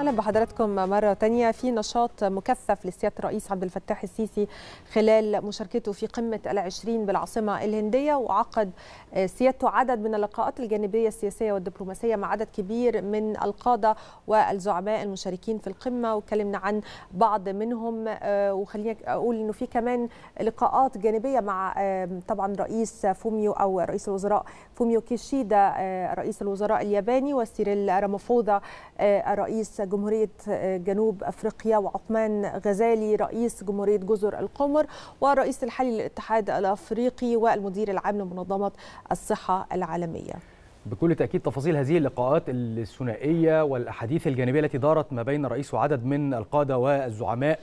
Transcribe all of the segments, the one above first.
اهلا بحضراتكم مره ثانيه في نشاط مكثف لسياده الرئيس عبد الفتاح السيسي خلال مشاركته في قمه العشرين بالعاصمه الهنديه وعقد سيادته عدد من اللقاءات الجانبيه السياسيه والدبلوماسيه مع عدد كبير من القاده والزعماء المشاركين في القمه وكلمنا عن بعض منهم آه، وخليني اقول انه في كمان لقاءات جانبيه مع آه، طبعا رئيس فوميو او رئيس الوزراء فوميو كيشيدا آه، رئيس الوزراء الياباني وسيريل رامافوزا رئيس جمهورية آه، جنوب أفريقيا وعثمان غزالي رئيس جمهورية جزر القمر والرئيس الحالي للاتحاد الأفريقي والمدير العام لمنظمة الصحة العالمية بكل تأكيد تفاصيل هذه اللقاءات الثنائية والأحاديث الجانبية التي دارت ما بين رئيس وعدد من القادة والزعماء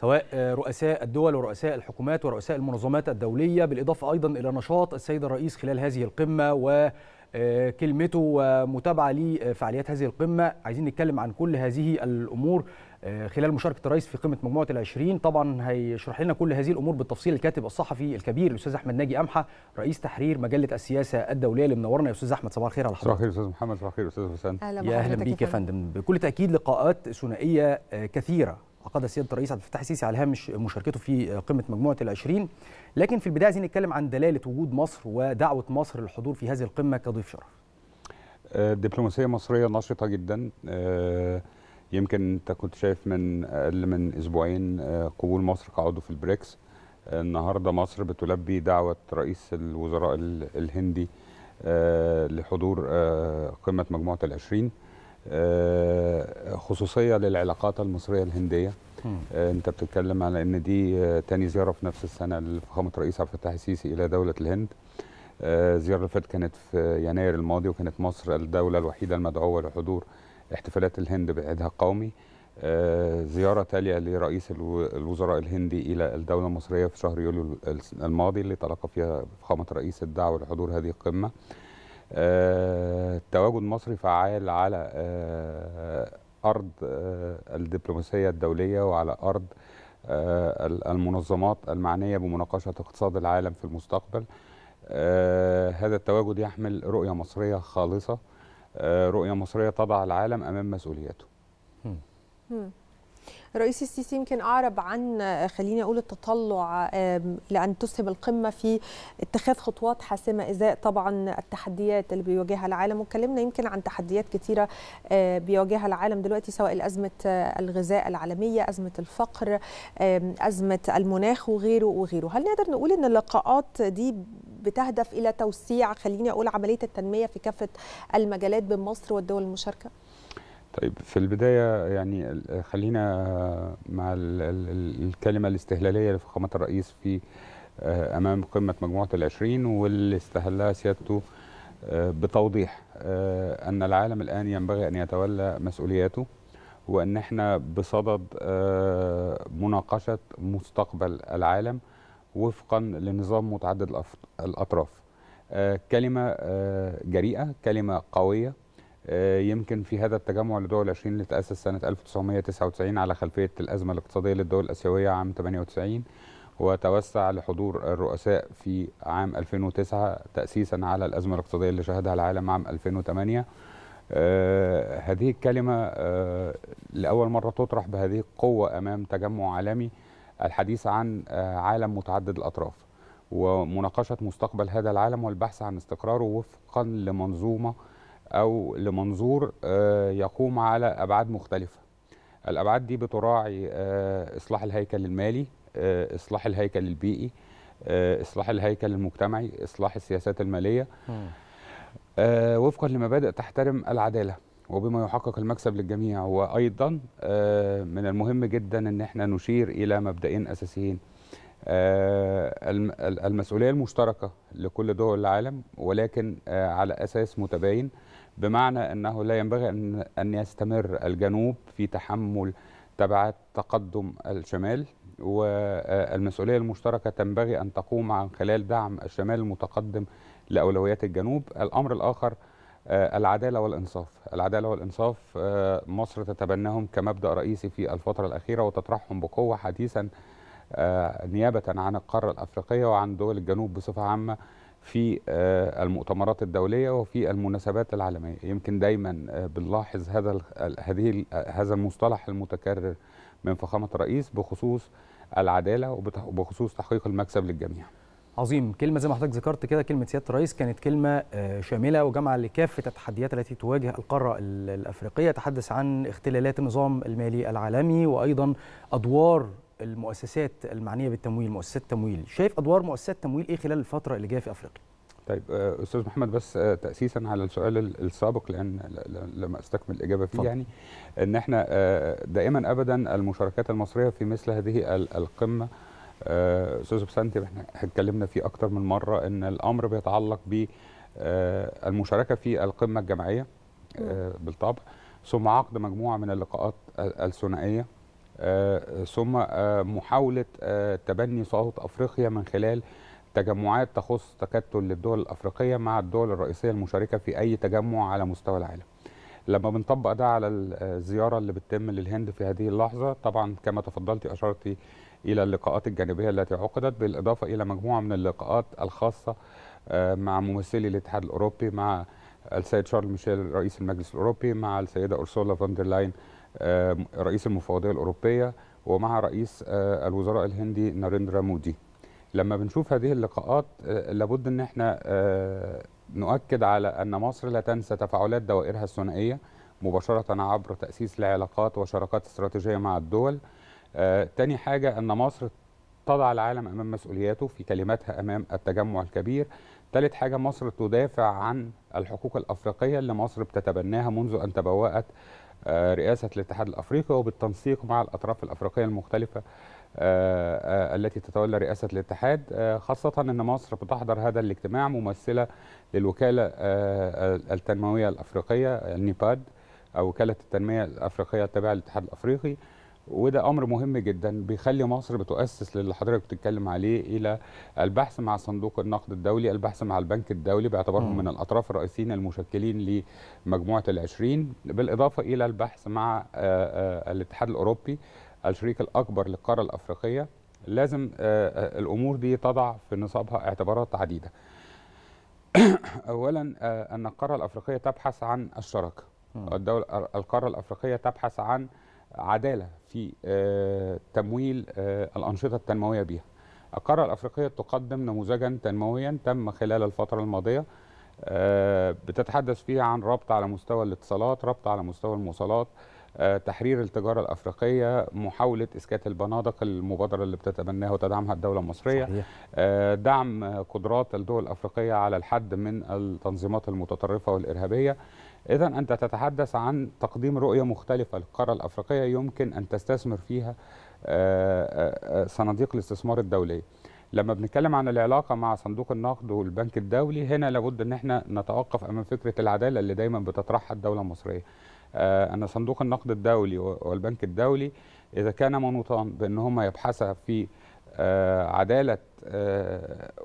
سواء آه، رؤساء الدول ورؤساء الحكومات ورؤساء المنظمات الدولية بالإضافة أيضا إلى نشاط السيد الرئيس خلال هذه القمة و آه، كلمته ومتابعه لفعاليات آه، هذه القمه عايزين نتكلم عن كل هذه الامور آه، خلال مشاركه الرئيس في قمه مجموعه العشرين طبعا هيشرح لنا كل هذه الامور بالتفصيل الكاتب الصحفي الكبير الاستاذ احمد ناجي امحه رئيس تحرير مجله السياسه الدوليه اللي منورنا يا استاذ احمد صباح الخير على حضرتك صباح الخير استاذ محمد صباح الخير استاذ حسام اهلا يا اهلا بيك يا فندم بكل تاكيد لقاءات ثنائيه كثيره عقدها سياده الرئيس عبد الفتاح السيسي على هامش مشاركته في قمه مجموعه العشرين لكن في البدايه عايزين نتكلم عن دلاله وجود مصر ودعوه مصر للحضور في هذه القمه كضيف شرف. الدبلوماسيه آه، المصريه نشطه جدا آه، يمكن انت كنت شايف من اقل من اسبوعين آه، قبول مصر كعضو في البريكس النهارده مصر بتلبي دعوه رئيس الوزراء الهندي لحضور قمه مجموعه العشرين آه، خصوصيه للعلاقات المصريه الهنديه آه، انت بتتكلم على ان دي آه، تاني زياره في نفس السنه لفخامه الرئيس عبد الفتاح السيسي الى دوله الهند الزياره اللي فاتت كانت في يناير الماضي وكانت مصر الدوله الوحيده المدعوه لحضور احتفالات الهند بعيدها القومي زيارة تالية لرئيس الوزراء الهندي إلى الدولة المصرية في شهر يوليو الماضي اللي تلقى فيها فخامة رئيس الدعوة لحضور هذه القمة آه، تواجد مصري فعال على آه، أرض آه، الدبلوماسية الدولية وعلى أرض المنظمات المعنية بمناقشة اقتصاد العالم في المستقبل هذا التواجد يحمل رؤية مصرية خالصة رؤية مصرية تضع العالم أمام مسؤولياته الرئيس السيسي يمكن اعرب عن آه، خليني اقول التطلع لان تسهم القمه في اتخاذ خطوات حاسمه ازاء طبعا التحديات اللي بيواجهها العالم واتكلمنا يمكن عن تحديات كثيره آه، بيواجهها العالم دلوقتي سواء ازمه آه، الغذاء العالميه ازمه الفقر ازمه المناخ وغيره وغيره هل نقدر نقول ان اللقاءات دي بتهدف الى توسيع خليني اقول عمليه التنميه في كافه المجالات بين مصر والدول المشاركه طيب في البداية يعني خلينا مع الكلمة الاستهلالية لفخامة الرئيس في آه، أمام قمة مجموعة العشرين واللي استهلها سيادته آه، بتوضيح آه، أن العالم الآن ينبغي أن يتولى مسؤولياته وأن احنا بصدد مناقشة مستقبل العالم وفقا لنظام متعدد الأطراف كلمة جريئة كلمة قوية آه، يمكن في هذا التجمع لدول 20 اللي تأسس سنة 1999 على خلفية الأزمة الاقتصادية للدول الآسيوية عام 98 وتوسع لحضور الرؤساء في عام 2009 تأسيسا على الأزمة الاقتصادية اللي شهدها العالم عام 2008 آه، هذه الكلمة آه، لأول مرة تطرح بهذه القوة أمام تجمع عالمي الحديث عن عالم متعدد الأطراف ومناقشة مستقبل هذا العالم والبحث عن استقراره وفقا لمنظومة او لمنظور آه، يقوم على ابعاد مختلفه الابعاد دي بتراعي آه، اصلاح الهيكل المالي آه، اصلاح الهيكل البيئي اصلاح الهيكل المجتمعي اصلاح السياسات الماليه وفقا لمبادئ تحترم العداله وبما يحقق المكسب للجميع وايضا من المهم جدا ان احنا نشير الى مبدئين اساسيين المسؤوليه المشتركه لكل دول العالم ولكن على اساس متباين بمعنى أنه لا ينبغي أن, أن يستمر الجنوب في تحمل تبعات تقدم الشمال والمسؤولية المشتركة تنبغي أن تقوم عن خلال دعم الشمال المتقدم لأولويات الجنوب الأمر الآخر آه، العدالة والإنصاف العدالة والإنصاف آه، مصر تتبناهم كمبدأ رئيسي في الفترة الأخيرة وتطرحهم بقوة حديثا آه، نيابة عن القارة الأفريقية وعن دول الجنوب بصفة عامة في آه، المؤتمرات الدوليه وفي المناسبات العالميه يمكن دايما آه، بنلاحظ هذا هذه هذا المصطلح المتكرر من فخامه الرئيس بخصوص العداله وبخصوص تحقيق المكسب للجميع عظيم كلمه زي ما حضرتك ذكرت كده كلمه سياده الرئيس كانت كلمه آه، شامله وجامعه لكافه التحديات التي تواجه القاره الافريقيه تحدث عن اختلالات النظام المالي العالمي وايضا ادوار المؤسسات المعنيه بالتمويل مؤسسات التمويل شايف ادوار مؤسسات التمويل ايه خلال الفتره اللي جايه في افريقيا طيب آه، استاذ محمد بس آه، تاسيسا على السؤال السابق لان لما استكمل الاجابه فيه يعني ان احنا آه، دائما ابدا المشاركات المصريه في مثل هذه القمه استاذ بسنتي احنا اتكلمنا فيه اكتر من مره ان الامر بيتعلق بالمشاركه في القمه الجماعيه بالطبع ثم عقد مجموعه من اللقاءات الثنائيه آه، ثم آه، محاولة آه، تبني صوت أفريقيا من خلال تجمعات تخص تكتل للدول الأفريقية مع الدول الرئيسية المشاركة في أي تجمع على مستوى العالم لما بنطبق ده على الزيارة اللي بتتم للهند في هذه اللحظة طبعا كما تفضلت أشرت إلى اللقاءات الجانبية التي عقدت بالإضافة إلى مجموعة من اللقاءات الخاصة مع ممثلي الاتحاد الأوروبي مع السيد شارل ميشيل رئيس المجلس الأوروبي مع السيدة أرسولا فون لاين آه، رئيس المفوضيه الاوروبيه ومع رئيس آه، الوزراء الهندي ناريندرا مودي لما بنشوف هذه اللقاءات آه، لابد ان احنا نؤكد على ان مصر لا تنسى تفاعلات دوائرها الثنائيه مباشره عبر تاسيس العلاقات وشراكات استراتيجيه مع الدول تاني حاجه ان مصر تضع العالم امام مسؤولياته في كلماتها امام التجمع الكبير ثالث حاجه مصر تدافع عن الحقوق الافريقيه اللي مصر بتتبناها منذ ان تبوأت آه، رئاسه الاتحاد الافريقي وبالتنسيق مع الاطراف الافريقيه المختلفه آه، آه، التي تتولى رئاسه الاتحاد خاصه ان مصر بتحضر هذا الاجتماع ممثله للوكاله التنمويه الافريقيه النيباد او وكاله التنميه الافريقيه التابعه للاتحاد الافريقي وده امر مهم جدا بيخلي مصر بتؤسس للي حضرتك بتتكلم عليه الى البحث مع صندوق النقد الدولي البحث مع البنك الدولي باعتبارهم من الاطراف الرئيسيين المشكلين لمجموعه العشرين بالاضافه الى البحث مع آه، آه، الاتحاد الاوروبي الشريك الاكبر للقاره الافريقيه لازم آه، الامور دي تضع في نصابها اعتبارات عديده اولا ان القاره الافريقيه تبحث عن الشراكه الدولة القاره الافريقيه تبحث عن عداله في آه، تمويل آه، الانشطه التنمويه بها. القاره الافريقيه تقدم نموذجا تنمويا تم خلال الفتره الماضيه آه، بتتحدث فيها عن ربط على مستوى الاتصالات، ربط على مستوى المواصلات، تحرير التجارة الأفريقية محاولة إسكات البنادق المبادرة اللي بتتبناها وتدعمها الدولة المصرية صحيح. دعم قدرات الدول الأفريقية على الحد من التنظيمات المتطرفة والإرهابية إذا أنت تتحدث عن تقديم رؤية مختلفة للقارة الأفريقية يمكن أن تستثمر فيها آه، آه، آه، صناديق الاستثمار الدولية لما بنتكلم عن العلاقة مع صندوق النقد والبنك الدولي هنا لابد أن احنا نتوقف أمام فكرة العدالة اللي دايما بتطرحها الدولة المصرية أن صندوق النقد الدولي والبنك الدولي إذا كان منوطان بأن هما يبحثا في عدالة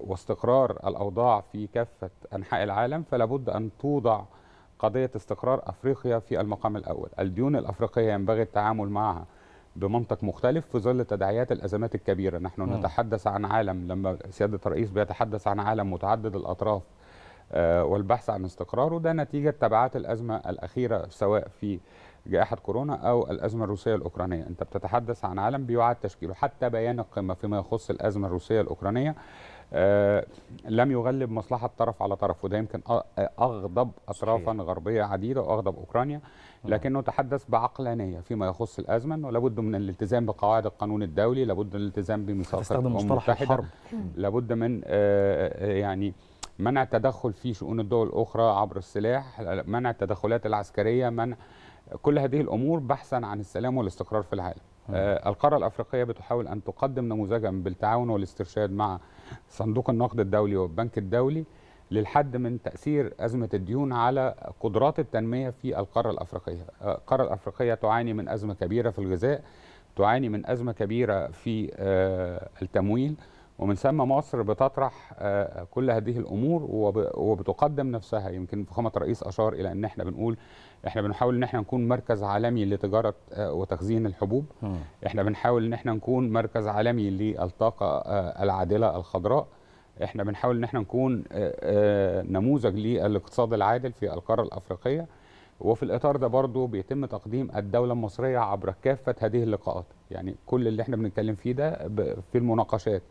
واستقرار الأوضاع في كافة أنحاء العالم فلابد أن توضع قضية استقرار أفريقيا في المقام الأول الديون الأفريقية ينبغي التعامل معها بمنطق مختلف في ظل تداعيات الأزمات الكبيرة نحن م. نتحدث عن عالم لما سيادة الرئيس بيتحدث عن عالم متعدد الأطراف آه، والبحث عن استقراره ده نتيجة تبعات الأزمة الأخيرة سواء في جائحة كورونا أو الأزمة الروسية الأوكرانية أنت بتتحدث عن عالم بيعاد تشكيله حتى بيان القمة فيما يخص الأزمة الروسية الأوكرانية آه، لم يغلب مصلحه طرف على طرف وده يمكن آه، اغضب اطرافا غربيه عديده واغضب اوكرانيا آه. لكنه تحدث بعقلانيه فيما يخص الازمه انه لابد من الالتزام بقواعد القانون الدولي لابد من الالتزام بميثاق الامم المتحده لابد من يعني منع التدخل في شؤون الدول الاخرى عبر السلاح منع التدخلات العسكريه منع كل هذه الامور بحثا عن السلام والاستقرار في العالم القاره الافريقيه بتحاول ان تقدم نموذجا بالتعاون والاسترشاد مع صندوق النقد الدولي والبنك الدولي للحد من تاثير ازمه الديون على قدرات التنميه في القاره الافريقيه آه، القاره الافريقيه تعاني من ازمه كبيره في الغذاء تعاني من ازمه كبيره في آه، التمويل ومن ثم مصر بتطرح آه، كل هذه الامور وبتقدم نفسها يمكن فخامه الرئيس اشار الى ان احنا بنقول احنا بنحاول ان احنا نكون مركز عالمي لتجاره آه، وتخزين الحبوب احنا بنحاول ان احنا نكون مركز عالمي للطاقه آه، العادله الخضراء احنا بنحاول ان احنا نكون آه، نموذج للاقتصاد العادل في القاره الافريقيه وفي الاطار ده برضه بيتم تقديم الدوله المصريه عبر كافه هذه اللقاءات يعني كل اللي احنا بنتكلم فيه ده في المناقشات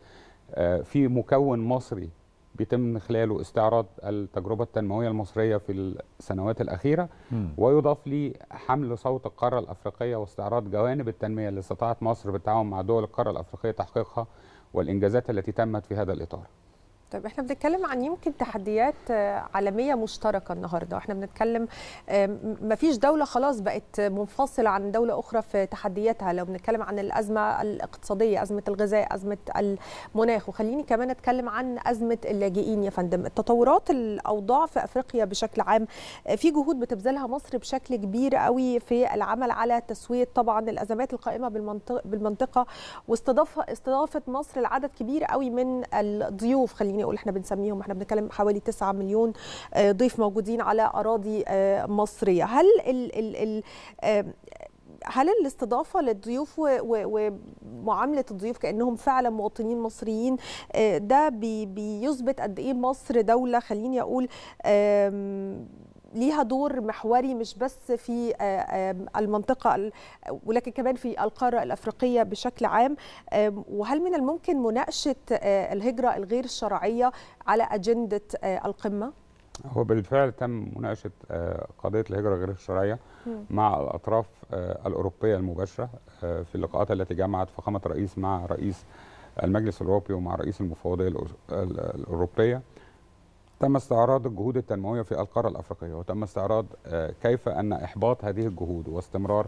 في مكون مصري بيتم من خلاله استعراض التجربة التنموية المصرية في السنوات الأخيرة ويضاف لي حمل صوت القارة الأفريقية واستعراض جوانب التنمية اللي استطاعت مصر بالتعاون مع دول القارة الأفريقية تحقيقها والإنجازات التي تمت في هذا الإطار طيب احنا بنتكلم عن يمكن تحديات آه، عالميه مشتركه النهارده احنا بنتكلم آه، مفيش دوله خلاص بقت منفصله عن دوله اخرى في تحدياتها لو بنتكلم عن الازمه الاقتصاديه ازمه الغذاء ازمه المناخ وخليني كمان اتكلم عن ازمه اللاجئين يا فندم التطورات الاوضاع في افريقيا بشكل عام آه، في جهود بتبذلها مصر بشكل كبير قوي في العمل على تسويه طبعا الازمات القائمه بالمنطقه بالمنطقه واستضافه استضافه مصر لعدد كبير قوي من الضيوف خليني خليني اقول احنا بنسميهم احنا بنتكلم حوالي 9 مليون آه، ضيف موجودين على اراضي آه، مصريه هل ال ال ال آه، هل الاستضافة للضيوف ومعاملة الضيوف كأنهم فعلا مواطنين مصريين ده بيثبت قد إيه مصر دولة خليني أقول ليها دور محوري مش بس في آه، آه، المنطقة ولكن كمان في القارة الأفريقية بشكل عام وهل من الممكن مناقشة آه، الهجرة الغير الشرعية على أجندة القمة؟ هو بالفعل تم مناقشة قضية الهجرة غير الشرعية مع الأطراف الأوروبية المباشرة في اللقاءات التي جمعت فخامة رئيس مع رئيس المجلس الأوروبي ومع رئيس المفوضية الأوروبية تم استعراض الجهود التنمويه في القاره الافريقيه وتم استعراض آه، كيف ان احباط هذه الجهود واستمرار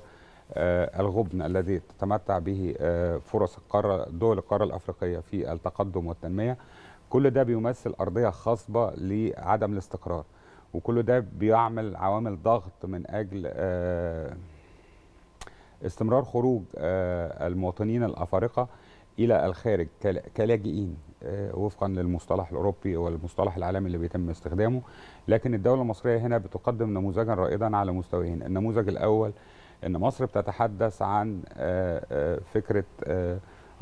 آه، الغبن الذي تتمتع به آه، فرص القاره دول القاره الافريقيه في التقدم والتنميه كل ده بيمثل ارضيه خصبه لعدم الاستقرار وكل ده بيعمل عوامل ضغط من اجل استمرار خروج المواطنين الافارقه إلى الخارج كلاجئين آه، وفقا للمصطلح الأوروبي والمصطلح العالمي اللي بيتم استخدامه لكن الدولة المصرية هنا بتقدم نموذجا رائدا على مستويين النموذج الأول أن مصر بتتحدث عن آه، آه، فكرة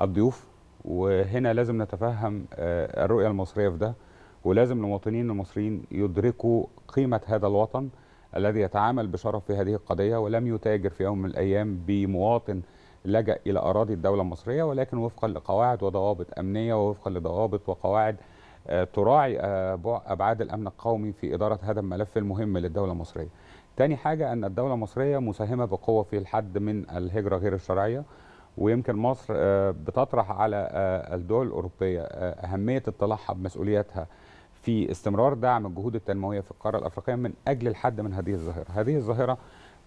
الضيوف وهنا لازم نتفهم الرؤية المصرية في ده ولازم المواطنين المصريين يدركوا قيمة هذا الوطن الذي يتعامل بشرف في هذه القضية ولم يتاجر في يوم من الأيام بمواطن لجأ إلى أراضي الدولة المصرية ولكن وفقا لقواعد وضوابط أمنية ووفقا لضوابط وقواعد آه، تراعي آه، أبعاد الأمن القومي في إدارة هذا الملف المهم للدولة المصرية تاني حاجة أن الدولة المصرية مساهمة بقوة في الحد من الهجرة غير الشرعية ويمكن مصر آه، بتطرح على الدول الأوروبية أهمية اطلاعها بمسؤولياتها في استمرار دعم الجهود التنموية في القارة الأفريقية من أجل الحد من هذه الظاهرة هذه الظاهرة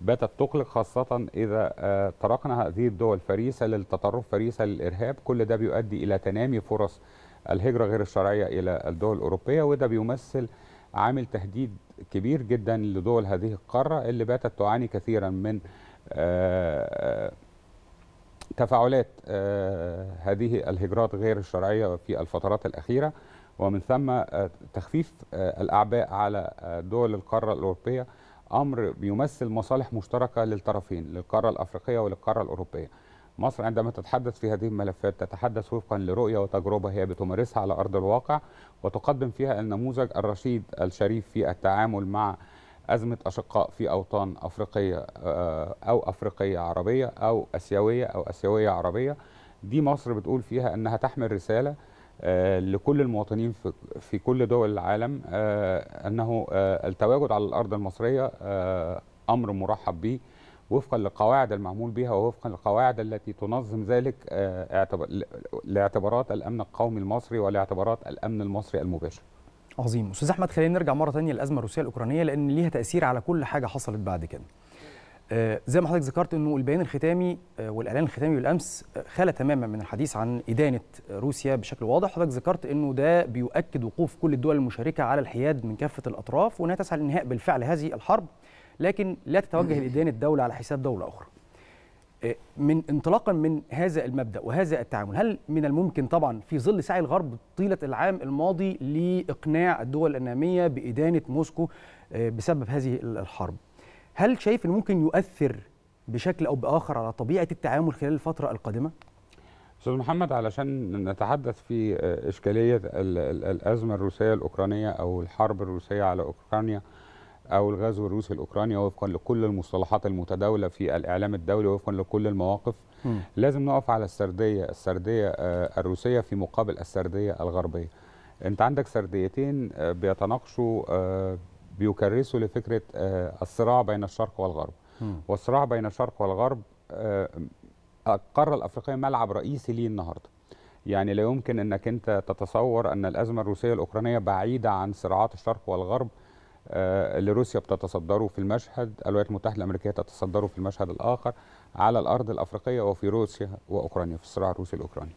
باتت تقلق خاصة إذا آه، تركنا هذه الدول فريسة للتطرف فريسة للإرهاب كل ده بيؤدي إلى تنامي فرص الهجرة غير الشرعية إلى الدول الأوروبية وده بيمثل عامل تهديد كبير جدا لدول هذه القارة اللي باتت تعاني كثيرا من آه، آه، تفاعلات هذه الهجرات غير الشرعية في الفترات الأخيرة ومن ثم تخفيف الأعباء على دول القارة الأوروبية امر بيمثل مصالح مشتركه للطرفين للقاره الافريقيه وللقاره الاوروبيه. مصر عندما تتحدث في هذه الملفات تتحدث وفقا لرؤيه وتجربه هي بتمارسها على ارض الواقع وتقدم فيها النموذج الرشيد الشريف في التعامل مع ازمه اشقاء في اوطان افريقيه آه، او افريقيه عربيه او اسيويه او اسيويه عربيه. دي مصر بتقول فيها انها تحمل رساله آه، لكل المواطنين في كل دول العالم آه، انه آه، التواجد على الارض المصريه امر مرحب به وفقا للقواعد المعمول بها ووفقا للقواعد التي تنظم ذلك لاعتبارات الامن القومي المصري ولاعتبارات الامن المصري المباشر. عظيم استاذ احمد خلينا نرجع مره ثانيه للازمه الروسيه الاوكرانيه لان ليها تاثير على كل حاجه حصلت بعد كده. آه، زي ما حضرتك ذكرت انه البيان الختامي آه، والاعلان الختامي بالامس آه، خلى تماما من الحديث عن ادانه روسيا بشكل واضح حضرتك ذكرت انه ده بيؤكد وقوف كل الدول المشاركه على الحياد من كافه الاطراف وانها تسعى لانهاء بالفعل هذه الحرب لكن لا تتوجه لادانه دوله على حساب دوله اخرى من انطلاقا من هذا المبدا وهذا التعامل هل من الممكن طبعا في ظل سعي الغرب طيله العام الماضي لاقناع الدول الناميه بادانه موسكو بسبب هذه الحرب هل شايف انه ممكن يؤثر بشكل او باخر على طبيعه التعامل خلال الفتره القادمه؟ استاذ محمد علشان نتحدث في آه، اشكاليه الازمه الروسيه الاوكرانيه او الحرب الروسيه على اوكرانيا او الغزو الروسي الاوكراني وفقا لكل المصطلحات المتداوله في الاعلام الدولي وفقا لكل المواقف م. لازم نقف على السرديه السرديه آه، الروسيه في مقابل السرديه الغربيه انت عندك سرديتين آه، بيتناقشوا بيكرسوا لفكره آه، الصراع بين الشرق والغرب والصراع بين الشرق والغرب آه، القاره الافريقيه ملعب رئيسي ليه النهارده يعني لا يمكن انك انت تتصور ان الازمه الروسيه الاوكرانيه بعيده عن صراعات الشرق والغرب آه، اللي روسيا بتتصدره في المشهد الولايات المتحده الامريكيه تتصدره في المشهد الاخر على الارض الافريقيه وفي روسيا واوكرانيا في الصراع الروسي الاوكراني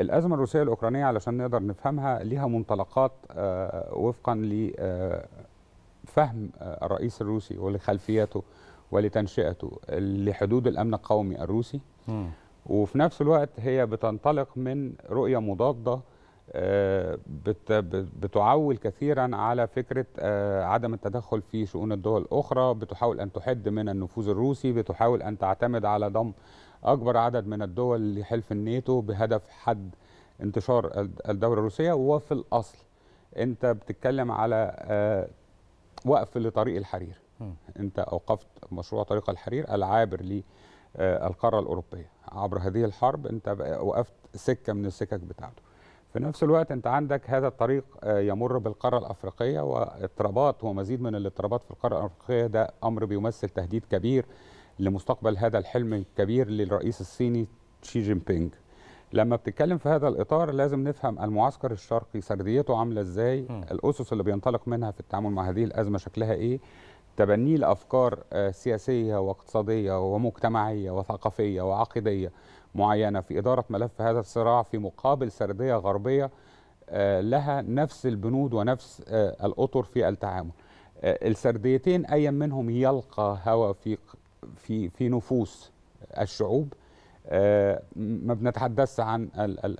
الازمه الروسيه الاوكرانيه علشان نقدر نفهمها ليها منطلقات وفقا ل فهم آه، الرئيس الروسي ولخلفيته ولتنشئته لحدود الامن القومي الروسي وفي نفس الوقت هي بتنطلق من رؤيه مضاده آه، بتعول كثيرا على فكره آه، عدم التدخل في شؤون الدول الاخرى بتحاول ان تحد من النفوذ الروسي بتحاول ان تعتمد على ضم اكبر عدد من الدول لحلف الناتو بهدف حد انتشار الدوله الروسيه وفي الاصل انت بتتكلم على وقف لطريق الحرير م. انت اوقفت مشروع طريق الحرير العابر للقاره القاره الاوروبيه عبر هذه الحرب انت وقفت سكه من السكك بتاعته في نفس الوقت انت عندك هذا الطريق آه، يمر بالقاره الافريقيه واضطرابات ومزيد من الاضطرابات في القاره الافريقيه ده امر بيمثل تهديد كبير لمستقبل هذا الحلم الكبير للرئيس الصيني شي جين بينج لما بتتكلم في هذا الاطار لازم نفهم المعسكر الشرقي سرديته عامله ازاي الاسس اللي بينطلق منها في التعامل مع هذه الازمه شكلها ايه تبنيه لافكار آه، سياسيه واقتصاديه ومجتمعيه وثقافيه وعقيديه معينه في اداره ملف هذا الصراع في مقابل سرديه غربيه آه، لها نفس البنود ونفس آه، الاطر في التعامل السرديتين ايا منهم يلقى هوى في في في نفوس الشعوب آه، ما بنتحدثش عن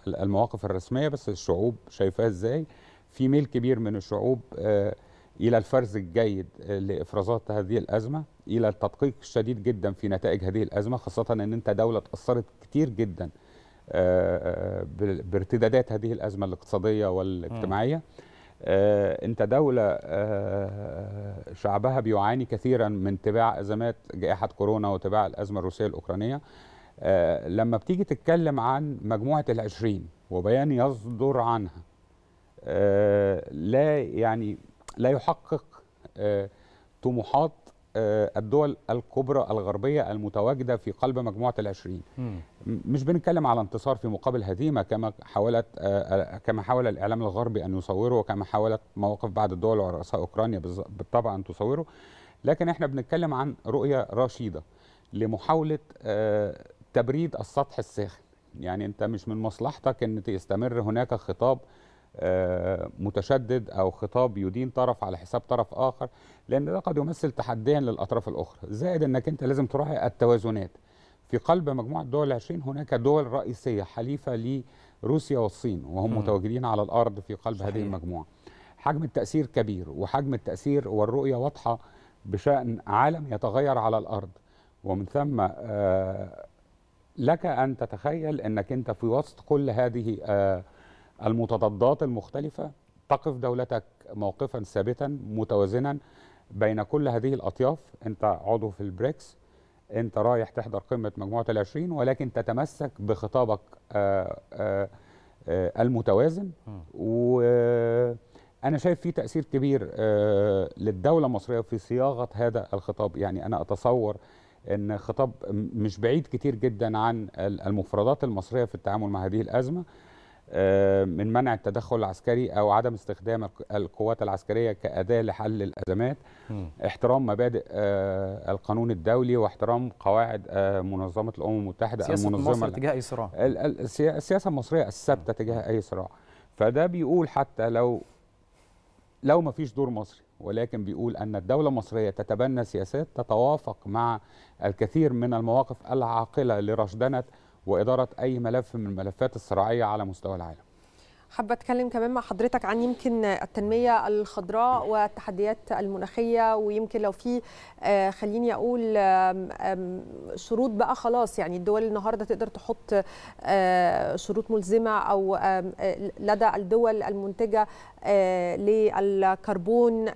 المواقف الرسميه بس الشعوب شايفاها ازاي في ميل كبير من الشعوب آه، الى الفرز الجيد آه، لافرازات هذه الازمه الى التدقيق الشديد جدا في نتائج هذه الازمه خاصه ان انت دوله تاثرت كتير جدا بارتدادات هذه الازمه الاقتصاديه والاجتماعيه انت دوله شعبها بيعاني كثيرا من تباع ازمات جائحه كورونا وتباع الازمه الروسيه الاوكرانيه آه، لما بتيجي تتكلم عن مجموعة العشرين وبيان يصدر عنها آه، لا يعني لا يحقق آه، طموحات الدول الكبرى الغربية المتواجدة في قلب مجموعة العشرين مش بنتكلم على انتصار في مقابل هزيمة كما حاولت كما حاول الإعلام الغربي أن يصوره وكما حاولت مواقف بعض الدول ورؤساء أوكرانيا بالطبع أن تصوره لكن احنا بنتكلم عن رؤية رشيدة لمحاولة تبريد السطح الساخن يعني انت مش من مصلحتك ان يستمر هناك خطاب آه، متشدد او خطاب يدين طرف على حساب طرف اخر لان ده قد يمثل تحديا للاطراف الاخرى زائد انك انت لازم تراعي التوازنات في قلب مجموعه دول 20 هناك دول رئيسيه حليفه لروسيا والصين وهم م. متواجدين على الارض في قلب صحيح. هذه المجموعه حجم التاثير كبير وحجم التاثير والرؤيه واضحه بشان عالم يتغير على الارض ومن ثم آه لك أن تتخيل أنك أنت في وسط كل هذه آه، المتضادات المختلفة تقف دولتك موقفا ثابتا متوازنا بين كل هذه الأطياف أنت عضو في البريكس أنت رايح تحضر قمة مجموعة العشرين ولكن تتمسك بخطابك آه، آه، المتوازن وأنا شايف في تأثير كبير للدولة المصرية في صياغة هذا الخطاب يعني أنا أتصور ان خطاب مش بعيد كتير جدا عن المفردات المصريه في التعامل مع هذه الازمه آه، من منع التدخل العسكري او عدم استخدام القوات العسكريه كاداه لحل الازمات احترام مبادئ آه، القانون الدولي واحترام قواعد آه، منظمه الامم المتحده سياسه المنظمة مصر تجاه اي صراع السياسه المصريه الثابته تجاه اي صراع فده بيقول حتى لو لو ما فيش دور مصري ولكن بيقول أن الدولة المصرية تتبنى سياسات تتوافق مع الكثير من المواقف العاقلة لرشدنة وإدارة أي ملف من الملفات الصراعية على مستوى العالم حابه اتكلم كمان مع حضرتك عن يمكن التنميه الخضراء والتحديات المناخيه ويمكن لو في آه، خليني اقول شروط بقى خلاص يعني الدول النهارده تقدر تحط آه، شروط ملزمه او آه، لدى الدول المنتجه للكربون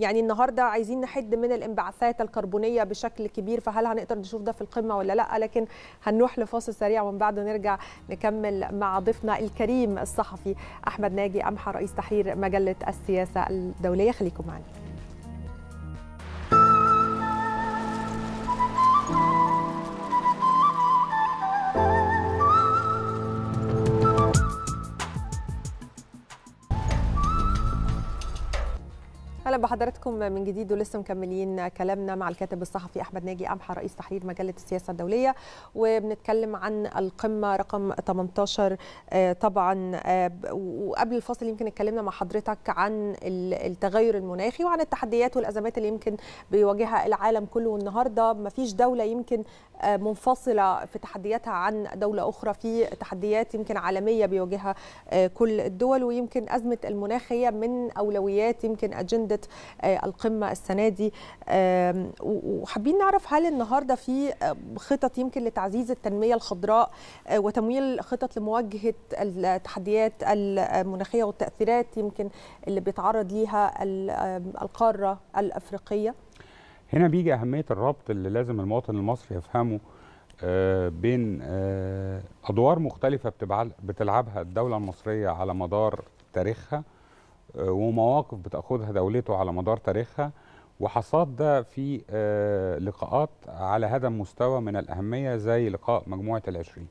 يعني النهارده عايزين نحد من الانبعاثات الكربونيه بشكل كبير فهل هنقدر نشوف ده في القمه ولا لا لكن هنروح لفاصل سريع ومن بعده نرجع نكمل مع ضيفنا الكريم الصحفي احمد ناجي امحى رئيس تحرير مجله السياسه الدوليه خليكم معنا اهلا بحضراتكم من جديد ولسه مكملين كلامنا مع الكاتب الصحفي احمد ناجي امحى رئيس تحرير مجله السياسه الدوليه وبنتكلم عن القمه رقم 18 آه، طبعا آه، وقبل الفاصل يمكن اتكلمنا مع حضرتك عن التغير المناخي وعن التحديات والازمات اللي يمكن بيواجهها العالم كله النهارده ما فيش دوله يمكن آه، منفصله في تحدياتها عن دوله اخرى في تحديات يمكن عالميه بيواجهها كل الدول ويمكن ازمه المناخ هي من اولويات يمكن اجنده آه، القمه السنه دي وحابين نعرف هل النهارده في آه، خطط يمكن لتعزيز التنميه الخضراء آه، وتمويل خطط لمواجهه التحديات المناخيه والتاثيرات يمكن اللي بيتعرض ليها القاره الافريقيه هنا بيجي اهميه الربط اللي لازم المواطن المصري يفهمه بين ادوار مختلفه بتلعبها الدوله المصريه على مدار تاريخها آه، ومواقف بتاخذها دولته على مدار تاريخها وحصاد ده في آه، لقاءات على هذا المستوى من الأهمية زي لقاء مجموعة العشرين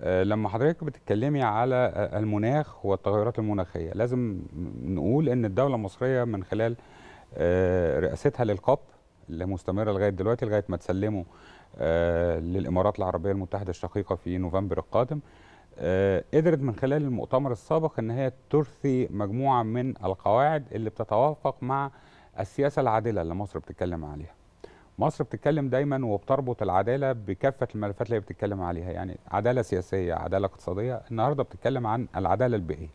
آه، لما حضرتك بتتكلمي على المناخ والتغيرات المناخية لازم نقول أن الدولة المصرية من خلال رئاستها للقب اللي مستمرة لغاية دلوقتي لغاية ما تسلمه للإمارات العربية المتحدة الشقيقة في نوفمبر القادم آه، قدرت من خلال المؤتمر السابق ان هي ترثي مجموعه من القواعد اللي بتتوافق مع السياسه العادله اللي مصر بتتكلم عليها. مصر بتتكلم دايما وبتربط العداله بكافه الملفات اللي هي بتتكلم عليها يعني عداله سياسيه، عداله اقتصاديه، النهارده بتتكلم عن العداله البيئيه.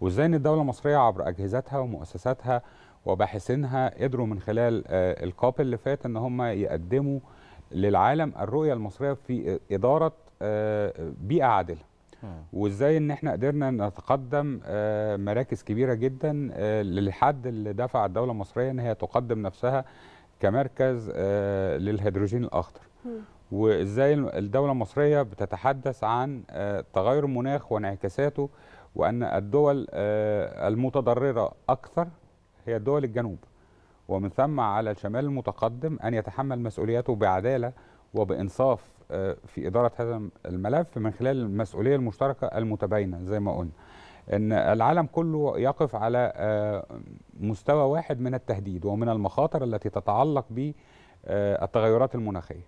وازاي ان الدوله المصريه عبر اجهزتها ومؤسساتها وباحثينها قدروا من خلال آه، الكاب اللي فات ان هم يقدموا للعالم الرؤيه المصريه في اداره آه، بيئه عادله. آه. وازاي ان احنا قدرنا نتقدم آه، مراكز كبيره جدا آه، للحد اللي دفع الدوله المصريه ان هي تقدم نفسها كمركز للهيدروجين الاخضر وازاي الدوله المصريه بتتحدث عن تغير المناخ وانعكاساته وان الدول المتضرره اكثر هي دول الجنوب ومن ثم على الشمال المتقدم ان يتحمل مسؤولياته بعداله وبانصاف آه، في إدارة هذا الملف من خلال المسؤولية المشتركة المتباينة زي ما قلنا ان العالم كله يقف على آه، مستوى واحد من التهديد ومن المخاطر التي تتعلق بالتغيرات المناخيه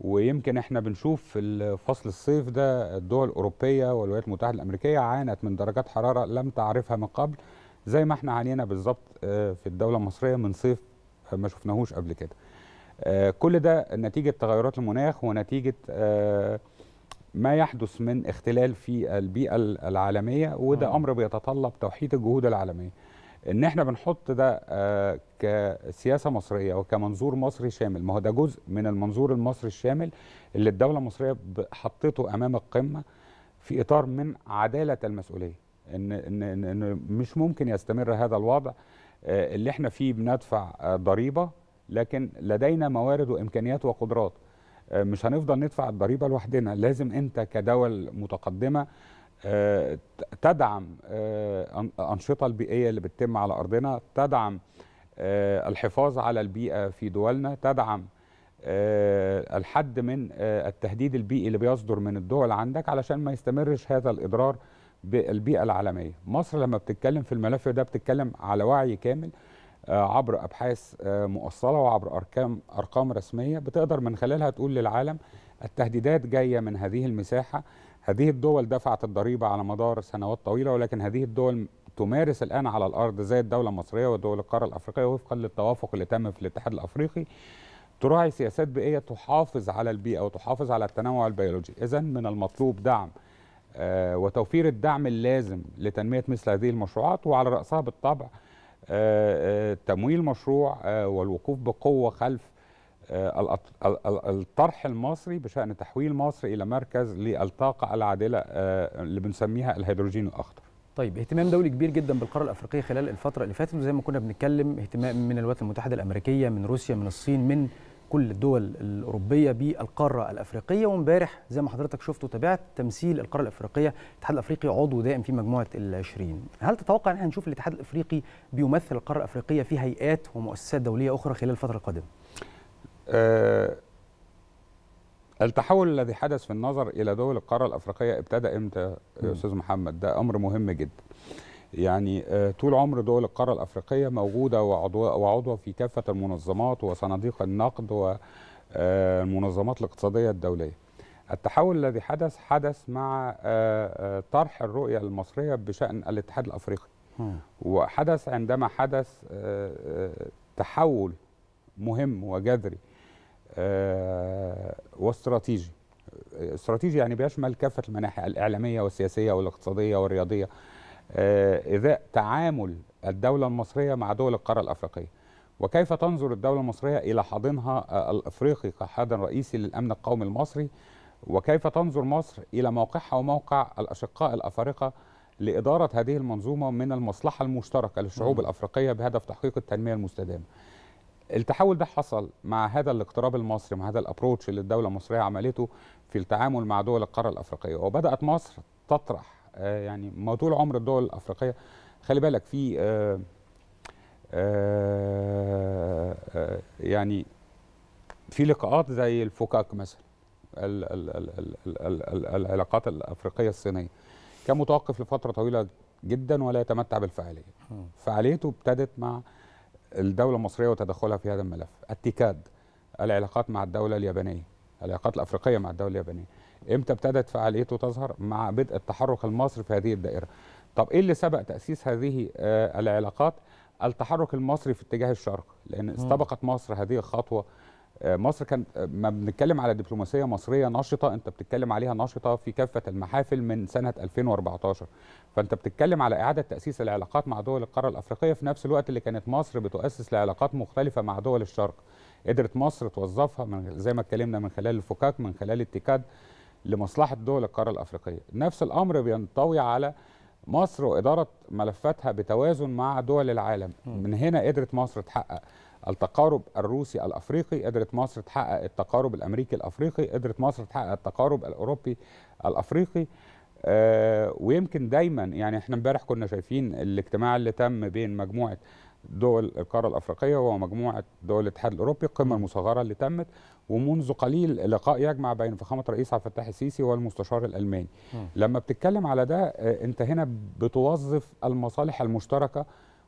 ويمكن احنا بنشوف في فصل الصيف ده الدول الاوروبيه والولايات المتحده الامريكيه عانت من درجات حراره لم تعرفها من قبل زي ما احنا عانينا بالظبط آه، في الدوله المصريه من صيف ما شفناهوش قبل كده آه، كل ده نتيجه تغيرات المناخ ونتيجه آه، ما يحدث من اختلال في البيئه العالميه وده امر بيتطلب توحيد الجهود العالميه ان احنا بنحط ده آه، كسياسه مصريه وكمنظور مصري شامل ما هو ده جزء من المنظور المصري الشامل اللي الدوله المصريه حطته امام القمه في اطار من عداله المسؤوليه ان ان ان مش ممكن يستمر هذا الوضع اللي احنا فيه بندفع ضريبه لكن لدينا موارد وامكانيات وقدرات آه، مش هنفضل ندفع الضريبه لوحدنا لازم انت كدول متقدمه آه، تدعم الانشطه آه، البيئيه اللي بتتم على ارضنا تدعم الحفاظ على البيئه في دولنا تدعم الحد من التهديد البيئي اللي بيصدر من الدول عندك علشان ما يستمرش هذا الاضرار بالبيئه العالميه مصر لما بتتكلم في الملف ده بتتكلم على وعي كامل آه، عبر ابحاث آه، مؤصله وعبر ارقام ارقام رسميه بتقدر من خلالها تقول للعالم التهديدات جايه من هذه المساحه هذه الدول دفعت الضريبه على مدار سنوات طويله ولكن هذه الدول تمارس الان على الارض زي الدوله المصريه ودول القاره الافريقيه وفقا للتوافق اللي تم في الاتحاد الافريقي تراعي سياسات بيئيه تحافظ على البيئه وتحافظ على التنوع البيولوجي اذا من المطلوب دعم آه، وتوفير الدعم اللازم لتنميه مثل هذه المشروعات وعلى راسها بالطبع آه، آه، تمويل مشروع آه، والوقوف بقوه خلف الطرح المصري بشان تحويل مصر الى مركز للطاقه العادله اللي بنسميها الهيدروجين الاخضر. طيب اهتمام دولي كبير جدا بالقاره الافريقيه خلال الفتره اللي فاتت وزي ما كنا بنتكلم اهتمام من الولايات المتحده الامريكيه من روسيا من الصين من كل الدول الاوروبيه بالقاره الافريقيه وامبارح زي ما حضرتك شفت وتابعت تمثيل القاره الافريقيه الاتحاد الافريقي عضو دائم في مجموعه ال20 هل تتوقع ان احنا نشوف الاتحاد الافريقي بيمثل القاره الافريقيه في هيئات ومؤسسات دوليه اخرى خلال الفتره القادمه أه التحول الذي حدث في النظر الى دول القاره الافريقيه ابتدى امتى يا استاذ محمد ده امر مهم جدا يعني آه، طول عمر دول القارة الأفريقية موجودة وعضوة في كافة المنظمات وصناديق النقد والمنظمات آه، الاقتصادية الدولية التحول الذي حدث حدث مع آه، طرح الرؤية المصرية بشأن الاتحاد الأفريقي وحدث عندما حدث تحول مهم وجذري واستراتيجي استراتيجي يعني بيشمل كافة المناحي الإعلامية والسياسية والاقتصادية والرياضية آه، إذا تعامل الدولة المصرية مع دول القارة الأفريقية وكيف تنظر الدولة المصرية إلى حاضنها آه، الأفريقي كحاضن رئيسي للأمن القومي المصري وكيف تنظر مصر إلى موقعها وموقع الأشقاء الأفارقة لإدارة هذه المنظومة من المصلحة المشتركة للشعوب الأفريقية بهدف تحقيق التنمية المستدامة التحول ده حصل مع هذا الاقتراب المصري مع هذا الابروتش اللي الدوله المصريه عملته في التعامل مع دول القاره الافريقيه وبدات مصر تطرح آه، يعني ما طول عمر الدول الافريقيه خلي بالك في آه، آه، يعني في لقاءات زي الفوكاك مثلا العلاقات الافريقيه الصينيه كان متوقف لفتره طويله جدا ولا يتمتع بالفعاليه فعاليته ابتدت مع الدوله المصريه وتدخلها في هذا الملف التيكاد العلاقات مع الدوله اليابانيه العلاقات الافريقيه مع الدوله اليابانيه امتى ابتدت فعاليته تظهر مع بدء التحرك المصري في هذه الدائره طب ايه اللي سبق تاسيس هذه آه، العلاقات التحرك المصري في اتجاه الشرق لان استبقت مصر هذه الخطوه آه، مصر كان آه، ما بنتكلم على دبلوماسيه مصريه نشطه انت بتتكلم عليها نشطه في كافه المحافل من سنه 2014 فانت بتتكلم على اعاده تاسيس العلاقات مع دول القاره الافريقيه في نفس الوقت اللي كانت مصر بتؤسس لعلاقات مختلفه مع دول الشرق قدرت مصر توظفها من زي ما اتكلمنا من خلال الفكاك من خلال التيكاد لمصلحه دول القاره الافريقيه نفس الامر بينطوي على مصر واداره ملفاتها بتوازن مع دول العالم من هنا قدرت مصر تحقق التقارب الروسي الافريقي قدرت مصر تحقق التقارب الامريكي الافريقي قدرت مصر تحقق التقارب الاوروبي الافريقي آه ويمكن دايما يعني احنا امبارح كنا شايفين الاجتماع اللي تم بين مجموعه دول القاره الافريقيه ومجموعه دول الاتحاد الاوروبي القمه المصغره اللي تمت ومنذ قليل لقاء يجمع بين فخامه الرئيس عبد الفتاح السيسي والمستشار الالماني م. لما بتتكلم على ده آه، انت هنا بتوظف المصالح المشتركه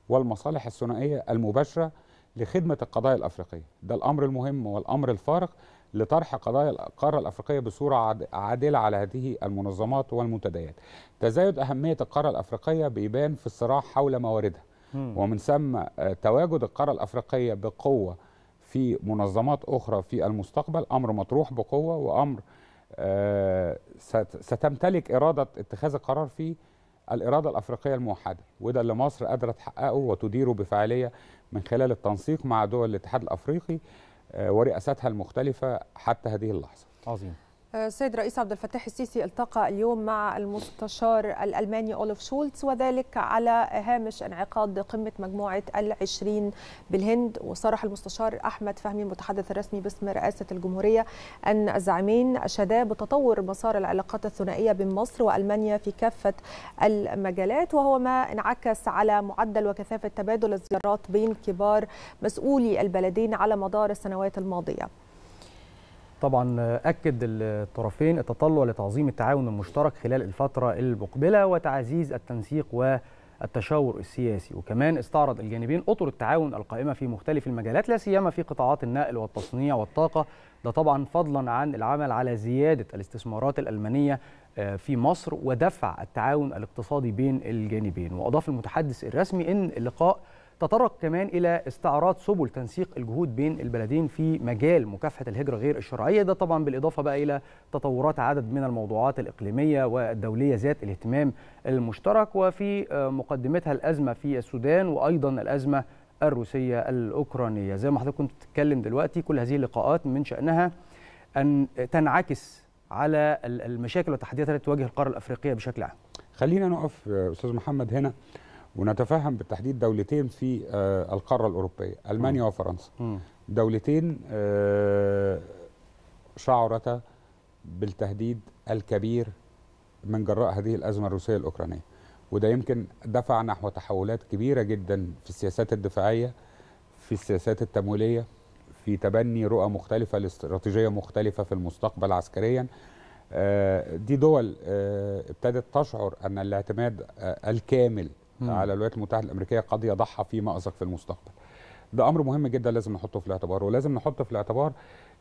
والمصالح الثنائيه المباشره لخدمه القضايا الافريقيه ده الامر المهم والامر الفارق لطرح قضايا القاره الافريقيه بصوره عادله على هذه المنظمات والمنتديات تزايد اهميه القاره الافريقيه بيبان في الصراع حول مواردها ومن ثم آه، تواجد القاره الافريقيه بقوه في منظمات أخرى في المستقبل أمر مطروح بقوة وأمر آه، ستمتلك إرادة اتخاذ القرار فيه الإرادة الأفريقية الموحدة وده اللي مصر قادرة تحققه وتديره بفعالية من خلال التنسيق مع دول الاتحاد الأفريقي آه، ورئاستها المختلفة حتى هذه اللحظة عظيم السيد رئيس عبد الفتاح السيسي التقى اليوم مع المستشار الألماني أولف شولتز وذلك على هامش انعقاد قمة مجموعة العشرين بالهند وصرح المستشار أحمد فهمي المتحدث الرسمي باسم رئاسة الجمهورية أن الزعيمين اشادا بتطور مسار العلاقات الثنائية بين مصر وألمانيا في كافة المجالات وهو ما انعكس على معدل وكثافة تبادل الزيارات بين كبار مسؤولي البلدين على مدار السنوات الماضية طبعا أكد الطرفين التطلع لتعظيم التعاون المشترك خلال الفترة المقبلة وتعزيز التنسيق والتشاور السياسي وكمان استعرض الجانبين أطر التعاون القائمة في مختلف المجالات لا سيما في قطاعات النقل والتصنيع والطاقة ده طبعا فضلا عن العمل على زيادة الاستثمارات الألمانية آه، في مصر ودفع التعاون الاقتصادي بين الجانبين وأضاف المتحدث الرسمي أن اللقاء تطرق كمان إلى استعراض سبل تنسيق الجهود بين البلدين في مجال مكافحة الهجرة غير الشرعية ده طبعا بالإضافة بقى إلى تطورات عدد من الموضوعات الإقليمية والدولية ذات الاهتمام المشترك وفي آه، مقدمتها الأزمة في السودان وأيضا الأزمة الروسية الأوكرانية زي ما حضرتك كنت بتتكلم دلوقتي كل هذه اللقاءات من شأنها أن تنعكس على المشاكل والتحديات التي تواجه القارة الأفريقية بشكل عام خلينا نقف آه، أستاذ محمد هنا ونتفهم بالتحديد دولتين في آه، القاره الاوروبيه المانيا وفرنسا دولتين آه، شعرتا بالتهديد الكبير من جراء هذه الازمه الروسيه الاوكرانيه وده يمكن دفع نحو تحولات كبيره جدا في السياسات الدفاعيه في السياسات التمويليه في تبني رؤى مختلفه لاستراتيجيه مختلفه في المستقبل عسكريا آه، دي دول ابتدت تشعر ان الاعتماد الكامل مم. على الولايات المتحده الامريكيه قد يضعها في مازق في المستقبل ده امر مهم جدا لازم نحطه في الاعتبار ولازم نحط في الاعتبار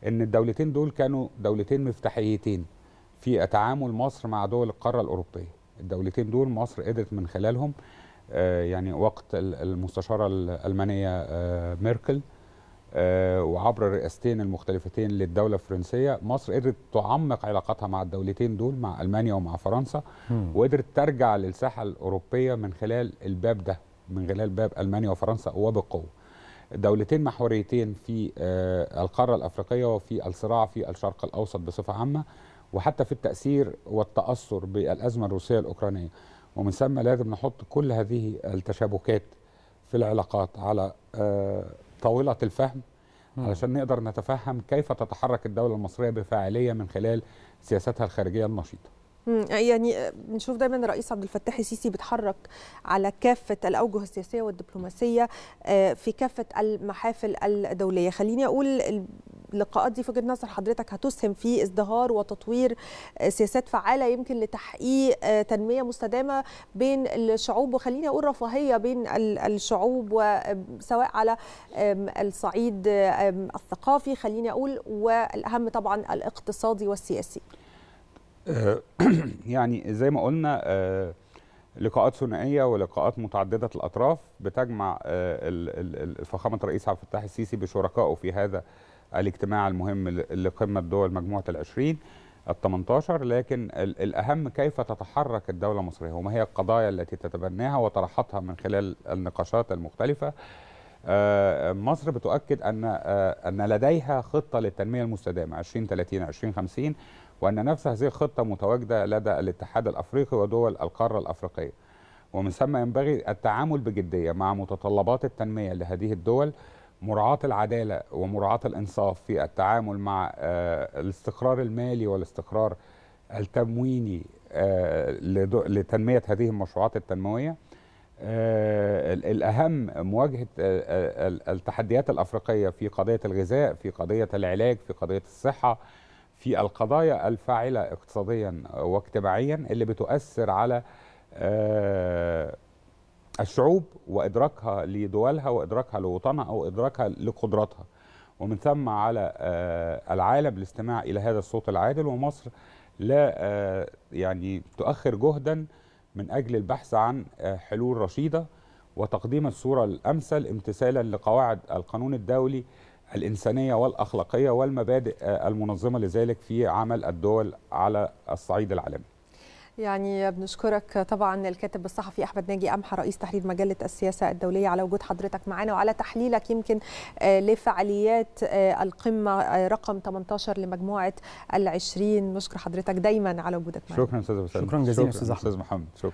ان الدولتين دول كانوا دولتين مفتاحيتين في تعامل مصر مع دول القاره الاوروبيه الدولتين دول مصر قدرت من خلالهم آه، يعني وقت المستشاره الالمانيه آه، ميركل آه، وعبر الرئاستين المختلفتين للدولة الفرنسية مصر قدرت تعمق علاقاتها مع الدولتين دول مع ألمانيا ومع فرنسا وقدرت ترجع للساحة الأوروبية من خلال الباب ده من خلال باب ألمانيا وفرنسا وبقوة دولتين محوريتين في آه، القارة الأفريقية وفي الصراع في الشرق الأوسط بصفة عامة وحتى في التأثير والتأثر بالأزمة الروسية الأوكرانية ومن ثم لازم نحط كل هذه التشابكات في العلاقات على آه، طاوله الفهم علشان نقدر نتفهم كيف تتحرك الدوله المصريه بفاعليه من خلال سياستها الخارجيه النشيطه يعني بنشوف دايما الرئيس عبد الفتاح السيسي بيتحرك على كافه الاوجه السياسيه والدبلوماسيه آه، في كافه المحافل الدوليه خليني اقول اللقاءات دي في وجهه نظر حضرتك هتسهم في ازدهار وتطوير آه، سياسات فعاله يمكن لتحقيق آه، تنميه مستدامه بين الشعوب وخليني اقول رفاهيه بين الشعوب وسواء على الصعيد الثقافي خليني اقول والاهم طبعا الاقتصادي والسياسي آه، يعني زي ما قلنا لقاءات ثنائيه ولقاءات متعدده الاطراف بتجمع فخامه الرئيس عبد الفتاح السيسي بشركائه في هذا الاجتماع المهم لقمة دول مجموعه العشرين ال 18 لكن الاهم كيف تتحرك الدوله المصريه وما هي القضايا التي تتبناها وطرحتها من خلال النقاشات المختلفه آه، مصر بتؤكد ان آه، ان لديها خطه للتنميه المستدامه 2030 2050 وان نفس هذه الخطه متواجده لدى الاتحاد الافريقي ودول القاره الافريقيه ومن ثم ينبغي التعامل بجديه مع متطلبات التنميه لهذه الدول مراعاة العدالة ومراعاة الإنصاف في التعامل مع آه، الاستقرار المالي والاستقرار التمويني آه، لتنمية هذه المشروعات التنموية آه، الأهم مواجهة التحديات الأفريقية في قضية الغذاء في قضية العلاج في قضية الصحة في القضايا الفاعلة اقتصاديا واجتماعيا اللي بتؤثر على الشعوب وادراكها لدولها وادراكها لوطنها او ادراكها لقدراتها ومن ثم على آه، العالم الاستماع الى هذا الصوت العادل ومصر لا آه، يعني تؤخر جهدا من اجل البحث عن آه، حلول رشيده وتقديم الصوره الامثل امتثالا لقواعد القانون الدولي الانسانيه والاخلاقيه والمبادئ المنظمه لذلك في عمل الدول على الصعيد العالمي يعني بنشكرك طبعا الكاتب الصحفي احمد ناجي امحى رئيس تحرير مجله السياسه الدوليه على وجود حضرتك معانا وعلى تحليلك يمكن آه، لفعاليات آه، القمه آه، رقم 18 لمجموعه ال 20 نشكر حضرتك دايما على وجودك معنا شكرا استاذ شكرا جزيلا استاذ محمد شكرا